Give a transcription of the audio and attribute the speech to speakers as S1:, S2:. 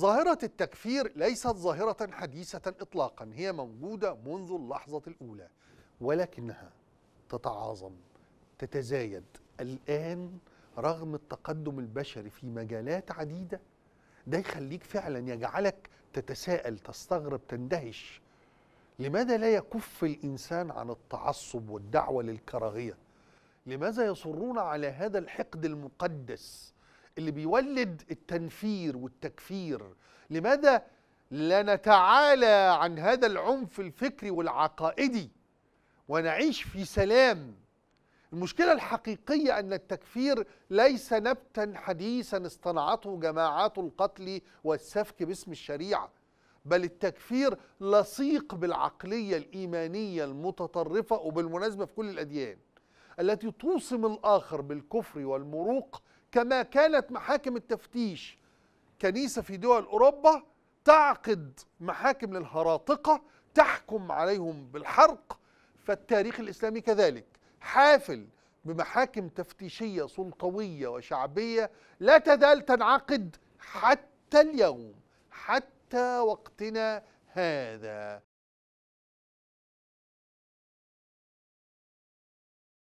S1: ظاهرة التكفير ليست ظاهرة حديثة إطلاقا هي موجودة منذ اللحظة الأولى ولكنها تتعاظم تتزايد الآن رغم التقدم البشري في مجالات عديدة ده يخليك فعلا يجعلك تتساءل تستغرب تندهش لماذا لا يكف الإنسان عن التعصب والدعوة للكراهية لماذا يصرون على هذا الحقد المقدس اللي بيولد التنفير والتكفير لماذا لا نتعالى عن هذا العنف الفكري والعقائدي ونعيش في سلام المشكلة الحقيقية أن التكفير ليس نبتا حديثا اصطنعته جماعات القتل والسفك باسم الشريعة بل التكفير لصيق بالعقلية الإيمانية المتطرفة وبالمناسبة في كل الأديان التي توصم الآخر بالكفر والمروق كما كانت محاكم التفتيش كنيسة في دول أوروبا تعقد محاكم للهراطقة تحكم عليهم بالحرق فالتاريخ الإسلامي كذلك حافل بمحاكم تفتيشية سلطوية وشعبية لا تزال تنعقد حتى اليوم حتى وقتنا هذا